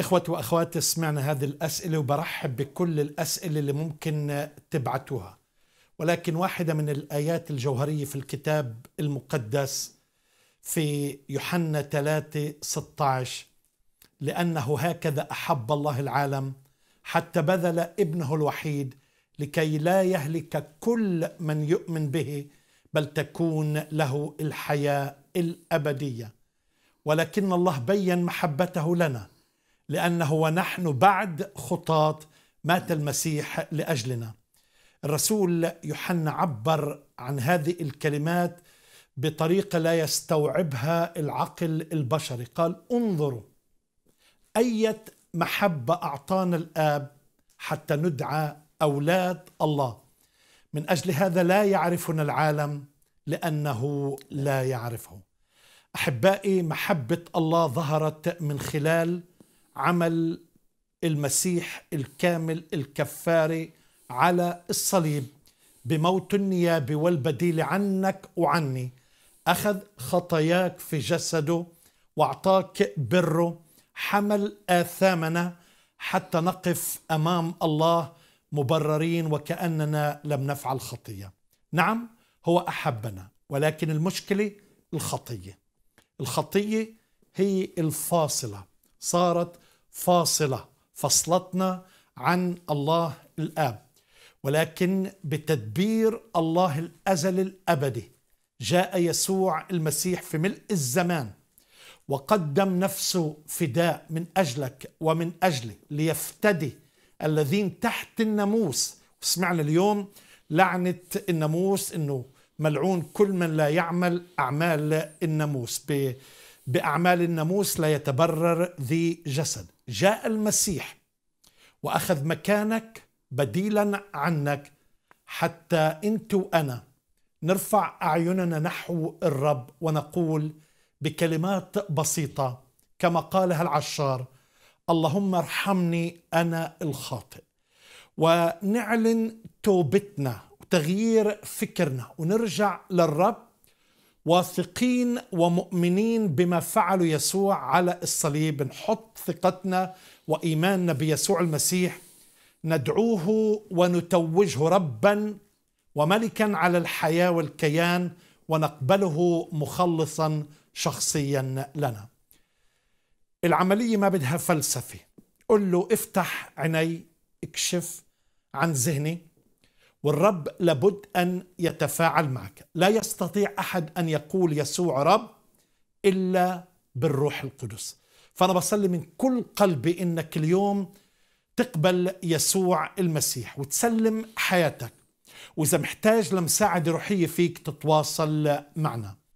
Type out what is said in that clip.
إخوة وأخوات سمعنا هذه الأسئلة وبرحب بكل الأسئلة اللي ممكن تبعتوها ولكن واحدة من الآيات الجوهرية في الكتاب المقدس في يوحنا 3 16 لأنه هكذا أحب الله العالم حتى بذل ابنه الوحيد لكي لا يهلك كل من يؤمن به بل تكون له الحياة الأبدية ولكن الله بين محبته لنا لأنه ونحن بعد خطاة مات المسيح لأجلنا الرسول يوحنا عبر عن هذه الكلمات بطريقة لا يستوعبها العقل البشري قال انظروا أية محبة أعطانا الآب حتى ندعى أولاد الله من أجل هذا لا يعرفنا العالم لأنه لا يعرفه أحبائي محبة الله ظهرت من خلال عمل المسيح الكامل الكفاري على الصليب بموت النيابه والبديل عنك وعني اخذ خطاياك في جسده واعطاك بره حمل اثامنا حتى نقف امام الله مبررين وكاننا لم نفعل خطيه نعم هو احبنا ولكن المشكله الخطيه الخطيه هي الفاصله صارت فاصلة فصلتنا عن الله الآب ولكن بتدبير الله الأزل الأبدي جاء يسوع المسيح في ملء الزمان وقدم نفسه فداء من أجلك ومن أجلي ليفتدي الذين تحت الناموس سمعنا اليوم لعنة الناموس أنه ملعون كل من لا يعمل أعمال الناموس باعمال الناموس لا يتبرر ذي جسد جاء المسيح واخذ مكانك بديلا عنك حتى انت وانا نرفع اعيننا نحو الرب ونقول بكلمات بسيطه كما قالها العشار اللهم ارحمني انا الخاطئ ونعلن توبتنا وتغيير فكرنا ونرجع للرب واثقين ومؤمنين بما فعله يسوع على الصليب نحط ثقتنا وإيماننا بيسوع المسيح ندعوه ونتوجه ربا وملكا على الحياة والكيان ونقبله مخلصا شخصيا لنا العملية ما بدها فلسفة قل له افتح عيني اكشف عن ذهني والرب لابد ان يتفاعل معك لا يستطيع احد ان يقول يسوع رب الا بالروح القدس فانا بصلي من كل قلبي انك اليوم تقبل يسوع المسيح وتسلم حياتك واذا محتاج لمساعده روحيه فيك تتواصل معنا